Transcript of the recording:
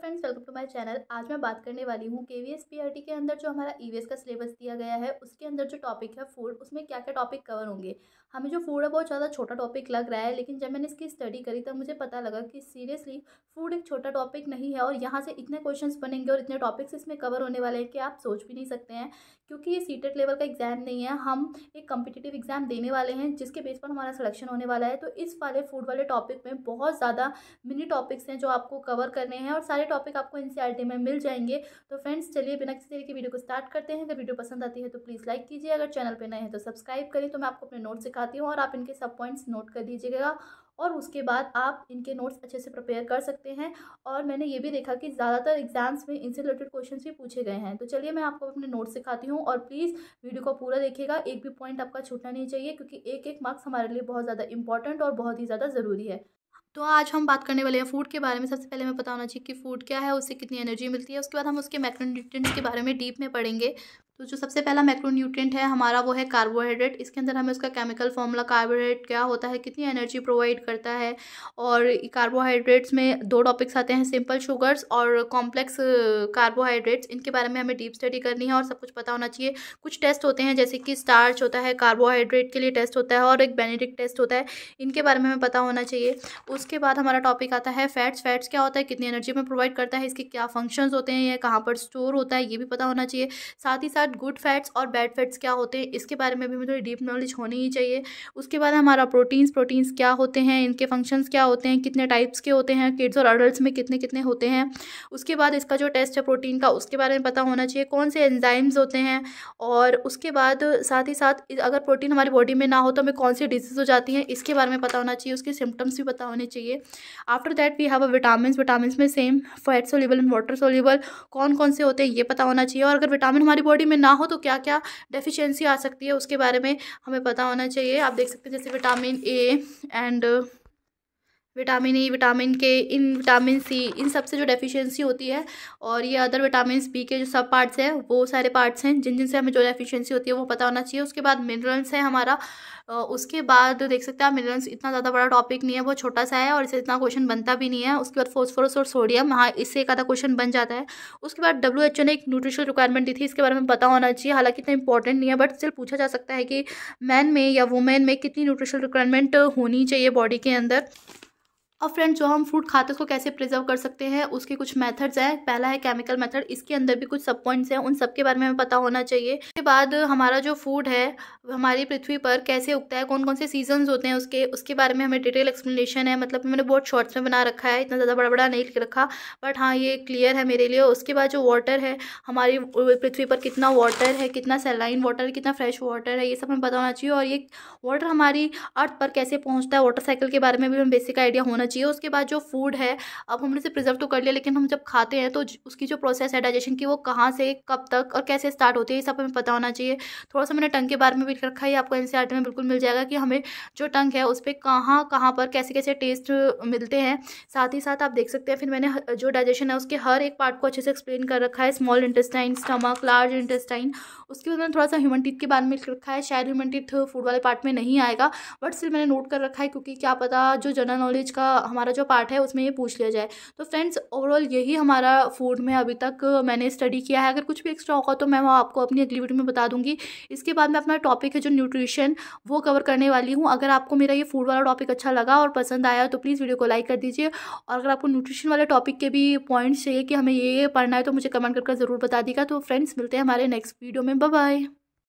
friends welcome to my channel आज मैं बात करने वाली हूँ K V S P R T के अंदर जो हमारा ई वी एस का सिलेबस दिया गया है उसके अंदर जो टॉपिक है फूड उसमें क्या क्या टॉपिक कवर होंगे हमें जो फूड है बहुत ज़्यादा छोटा टॉपिक लग रहा है लेकिन जब मैंने इसकी स्टडी करी तब मुझे पता लगा कि सीरियसली फूड एक छोटा टॉपिक नहीं है और यहाँ से इतने क्वेश्चन बनेंगे और इतने टॉपिक्स इसमें कवर होने वाले हैं कि आप सोच भी नहीं सकते हैं क्योंकि ये सीटेट लेवल का एग्ज़ाम नहीं है हम एक कम्पिटेटिव एग्ज़ाम देने वाले हैं जिसके बेस पर हमारा सिलेक्शन होने वाला है तो इस वाले फूड वाले टॉपिक में बहुत ज़्यादा मिनी टॉपिक्स हैं जो आपको कवर करने हैं और सारे टॉपिक आपको एन में मिल जाएंगे तो फ्रेंड्स चलिए बिना किसी तरीके वीडियो को स्टार्ट करते हैं अगर वीडियो पसंद आती है तो प्लीज़ लाइक कीजिए अगर चैनल पर नए हैं तो सब्सक्राइब करें तो मैं आपको अपने नोट सिखाती हूँ और आप इनके सब पॉइंट्स नोट कर दीजिएगा और उसके बाद आप इनके नोट्स अच्छे से प्रिपेयर कर सकते हैं और मैंने ये भी देखा कि ज़्यादातर एग्जाम्स में इनसे रिलेटेड क्वेश्चंस भी पूछे गए हैं तो चलिए मैं आपको अपने नोट्स सिखाती हूँ और प्लीज़ वीडियो को पूरा देखिएगा एक भी पॉइंट आपका छूटना नहीं चाहिए क्योंकि एक एक मार्क्स हमारे लिए बहुत ज़्यादा इंपॉर्टेंट और बहुत ही ज़्यादा ज़रूरी है तो आज हम बात करने वाले हैं फूड के बारे में सबसे पहले हमें पता होना चाहिए कि फूड क्या है उससे कितनी एनर्जी मिलती है उसके बाद हम उसके मैक्रोन्यूट्रिएंट्स के बारे में डीप में पढ़ेंगे तो जो सबसे पहला मैक्रोन्यूट्रिएंट है हमारा वो है कार्बोहाइड्रेट इसके अंदर हमें उसका केमिकल फॉर्मूला कार्बोहाइड्रेट क्या होता है कितनी एनर्जी प्रोवाइड करता है और कार्बोहाइड्रेट्स में दो टॉपिक्स आते हैं सिंपल शुगर्स और कॉम्प्लेक्स कार्बोहाइड्रेट्स इनके बारे में हमें डीप स्टडी करनी है और सब कुछ पता होना चाहिए कुछ टेस्ट होते हैं जैसे कि स्टार्च होता है कार्बोहाइड्रेट के लिए टेस्ट होता है और एक बेनेडिक टेस्ट होता है इनके बारे में हमें पता होना चाहिए उस उसके बाद हमारा टॉपिक आता है फैट्स फैट्स क्या होता है कितनी एनर्जी में प्रोवाइड करता है इसके क्या फंक्शंस होते हैं या कहाँ पर स्टोर होता है ये भी पता होना चाहिए साथ ही साथ गुड फैट्स और बैड फैट्स क्या होते हैं इसके बारे में भी मुझे थोड़ी डीप नॉलेज होनी ही चाहिए उसके बाद हमारा प्रोटीन्स प्रोटीन्स क्या होते हैं इनके फंक्शंस क्या होते हैं कितने टाइप्स के होते हैं किड्स और अडल्ट में कितने कितने होते हैं उसके बाद इसका जो टेस्ट है प्रोटीन का उसके बारे में पता होना चाहिए कौन से एंजाइम्स होते हैं और उसके बाद साथ ही साथ अगर प्रोटीन हमारी बॉडी में ना हो तो हमें कौन सी डिजीज़ हो जाती हैं इसके बारे में पता होना चाहिए उसके सिम्टम्स भी पता होने चाहिए चाहिए after that we have a vitamin vitamin में same fat soluble and water soluble कौन कौन से होते हैं ये पता होना चाहिए और अगर विटामिन हमारी बॉडी में ना हो तो क्या क्या डेफिशिएंसी आ सकती है उसके बारे में हमें पता होना चाहिए आप देख सकते हैं जैसे vitamin A and vitamin E e, vitamin K इन विटामिन सी इन सब से जो डेफिशिएंसी होती है और ये अदर विटामिन बी के जो सब पार्ट्स हैं वो सारे पार्ट्स हैं जिन जिन से हमें जो डेफिशिएंसी होती है वो पता होना चाहिए उसके बाद मिनरल्स है हमारा उसके बाद देख सकते हैं मिनरल्स इतना ज़्यादा बड़ा टॉपिक नहीं है वो छोटा सा है और इसे इतना क्वेश्चन बनता भी नहीं है उसके बाद फोस्फोरस और सोडियम हाँ इससे एक आधा क्वेश्चन बन जाता है उसके बाद डब्ल्यू ने एक न्यूट्रिशन रिक्वायरमेंट दी थी इसके बारे में पता होना चाहिए हालांकि इतना इंपॉर्टेंट नहीं है बट स्टिल पूछा जा सकता है कि मैन में या वुमेन में कितनी न्यूट्रिशनल रिक्वायरमेंट होनी चाहिए बॉडी के अंदर अब फ्रेंड जो हम फ्रूट खाते उसको कैसे प्रिजर्व कर सकते हैं उसके कुछ मेथड्स हैं पहला है केमिकल मेथड इसके अंदर भी कुछ सब पॉइंट्स हैं उन सब के बारे में हमें पता होना चाहिए उसके बाद हमारा जो फूड है हमारी पृथ्वी पर कैसे उगता है कौन कौन से सीजन होते हैं उसके उसके बारे में हमें डिटेल एक्सप्लेनेशन है मतलब मैंने बहुत शॉर्ट्स में बना रखा है इतना ज़्यादा बड़ा बड़ा नहीं लिख रखा बट हाँ ये क्लियर है मेरे लिए उसके बाद जो वाटर है हमारी पृथ्वी पर कितना वाटर है कितना सेलाइन वाटर है कितना फ्रेश वाटर है ये सब हमें पता होना चाहिए और ये वाटर हमारी अर्थ पर कैसे पहुँचता है वाटर साइकिल के बारे में भी हमें बेसिक आइडिया होना चाहिए उसके बाद जो फूड है अब हमने से प्रिजर्व तो कर लिया लेकिन हम जब खाते हैं तो उसकी जो प्रोसेस है डाइजेशन की वो कहाँ से कब तक और कैसे स्टार्ट होती है ये सब हमें पता होना चाहिए थोड़ा सा मैंने टंग के बारे में भी रखा है आपको एन में बिल्कुल मिल जाएगा कि हमें जो टंग है उस पर कहाँ कहाँ पर कैसे कैसे टेस्ट मिलते हैं साथ ही साथ आप देख सकते हैं फिर मैंने जो डाइजेशन है उसके हर एक पार्ट को अच्छे से एक्सप्लेन कर रखा है small intestine stomach large intestine उसके बाद मैंने थोड़ा सा ह्यूमन टीथ के बारे में रखा है शायद ह्यूमन टीथ फूड वाले पार्ट में नहीं आएगा बट स्टिल मैंने नोट कर रखा है क्योंकि क्या पता जो जनरल नॉलेज का हमारा जो पार्ट है उसमें ये पूछ लिया जाए तो फ्रेंड्स ओवरऑल यही हमारा फूड में अभी तक मैंने स्टडी किया है अगर कुछ भी एक्स्ट्रा होगा तो मैं वो आपको अपनी अगली वीडियो में बता दूंगी इसके बाद मैं अपना टॉपिक है जो न्यूट्रिशन वो कवर करने वाली हूँ अगर आपको मेरा ये फूड वाला टॉपिक अच्छा लगा और पसंद आया तो प्लीज़ वीडियो को लाइक कर दीजिए और अगर आपको न्यूट्रिशन वाले टॉपिक के भी पॉइंट्स चाहिए कि हमें ये पढ़ना है तो मुझे कमेंट करके ज़रूर बता देगा तो फ्रेंड्स मिलते हैं हमारे नेक्स्ट वीडियो में बाय